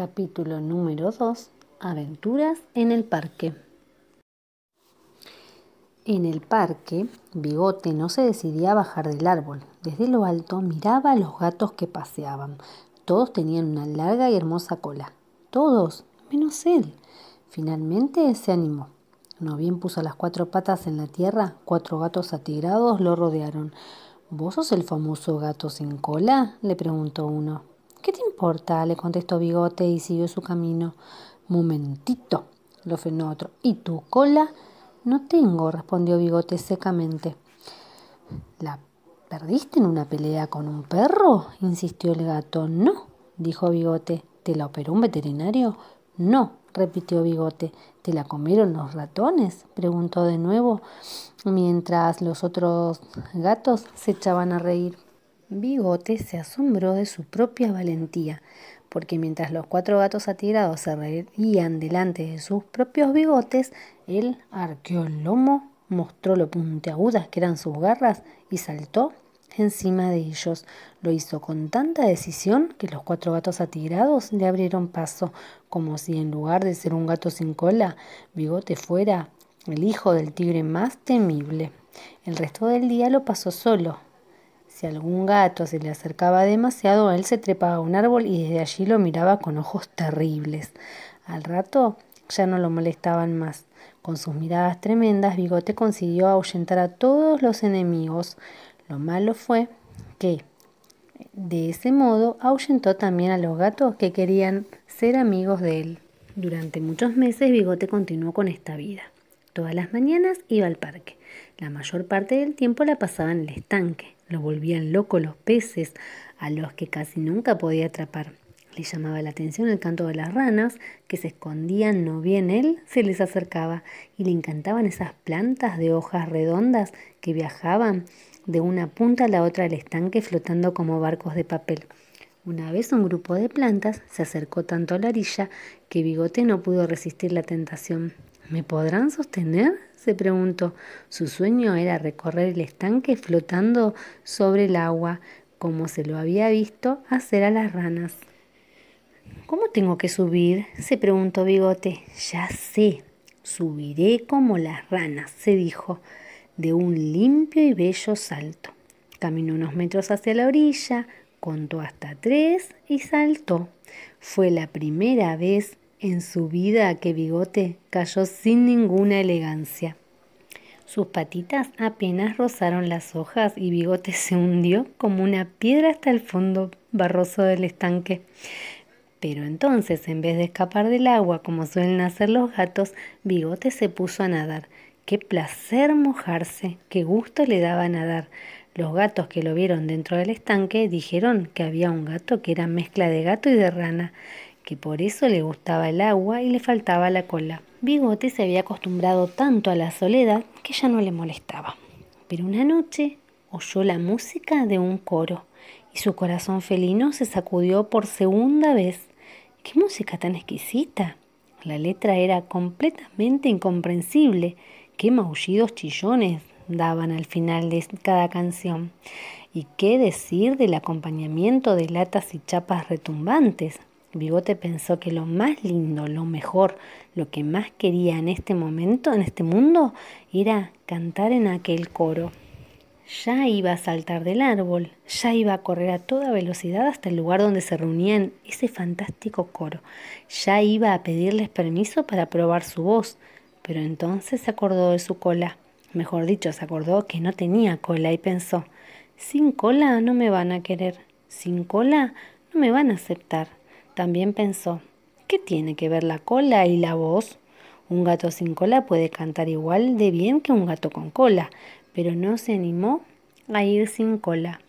Capítulo número 2. Aventuras en el parque. En el parque, Bigote no se decidía a bajar del árbol. Desde lo alto miraba a los gatos que paseaban. Todos tenían una larga y hermosa cola. Todos, menos él. Finalmente se animó. No bien puso las cuatro patas en la tierra, cuatro gatos atigrados lo rodearon. ¿Vos sos el famoso gato sin cola? le preguntó uno le contestó Bigote y siguió su camino. Momentito, lo frenó otro. ¿Y tu cola? No tengo, respondió Bigote secamente. ¿La perdiste en una pelea con un perro? insistió el gato. No, dijo Bigote. ¿Te la operó un veterinario? No, repitió Bigote. ¿Te la comieron los ratones? preguntó de nuevo, mientras los otros gatos se echaban a reír. Bigote se asombró de su propia valentía, porque mientras los cuatro gatos atirados se reían delante de sus propios bigotes, él arqueó el lomo, mostró lo puntiagudas que eran sus garras y saltó encima de ellos. Lo hizo con tanta decisión que los cuatro gatos atirados le abrieron paso, como si en lugar de ser un gato sin cola, Bigote fuera el hijo del tigre más temible. El resto del día lo pasó solo, si algún gato se le acercaba demasiado, él se trepaba a un árbol y desde allí lo miraba con ojos terribles. Al rato ya no lo molestaban más. Con sus miradas tremendas, Bigote consiguió ahuyentar a todos los enemigos. Lo malo fue que, de ese modo, ahuyentó también a los gatos que querían ser amigos de él. Durante muchos meses Bigote continuó con esta vida. Todas las mañanas iba al parque. La mayor parte del tiempo la pasaba en el estanque. Lo volvían loco los peces, a los que casi nunca podía atrapar. Le llamaba la atención el canto de las ranas, que se escondían no bien él, se les acercaba, y le encantaban esas plantas de hojas redondas que viajaban de una punta a la otra del estanque flotando como barcos de papel. Una vez un grupo de plantas se acercó tanto a la orilla que Bigote no pudo resistir la tentación. ¿Me podrán sostener? se preguntó. Su sueño era recorrer el estanque flotando sobre el agua, como se lo había visto hacer a las ranas. ¿Cómo tengo que subir? se preguntó Bigote. Ya sé, subiré como las ranas, se dijo, de un limpio y bello salto. Caminó unos metros hacia la orilla, contó hasta tres y saltó. Fue la primera vez en su vida que Bigote cayó sin ninguna elegancia. Sus patitas apenas rozaron las hojas y Bigote se hundió como una piedra hasta el fondo barroso del estanque. Pero entonces, en vez de escapar del agua como suelen hacer los gatos, Bigote se puso a nadar. Qué placer mojarse, qué gusto le daba nadar. Los gatos que lo vieron dentro del estanque dijeron que había un gato que era mezcla de gato y de rana que por eso le gustaba el agua y le faltaba la cola. Bigote se había acostumbrado tanto a la soledad que ya no le molestaba. Pero una noche oyó la música de un coro y su corazón felino se sacudió por segunda vez. ¡Qué música tan exquisita! La letra era completamente incomprensible. ¡Qué maullidos chillones daban al final de cada canción! ¿Y qué decir del acompañamiento de latas y chapas retumbantes? Bigote pensó que lo más lindo, lo mejor, lo que más quería en este momento, en este mundo, era cantar en aquel coro. Ya iba a saltar del árbol, ya iba a correr a toda velocidad hasta el lugar donde se reunían ese fantástico coro, ya iba a pedirles permiso para probar su voz, pero entonces se acordó de su cola, mejor dicho, se acordó que no tenía cola y pensó, sin cola no me van a querer, sin cola no me van a aceptar también pensó, ¿qué tiene que ver la cola y la voz? Un gato sin cola puede cantar igual de bien que un gato con cola, pero no se animó a ir sin cola.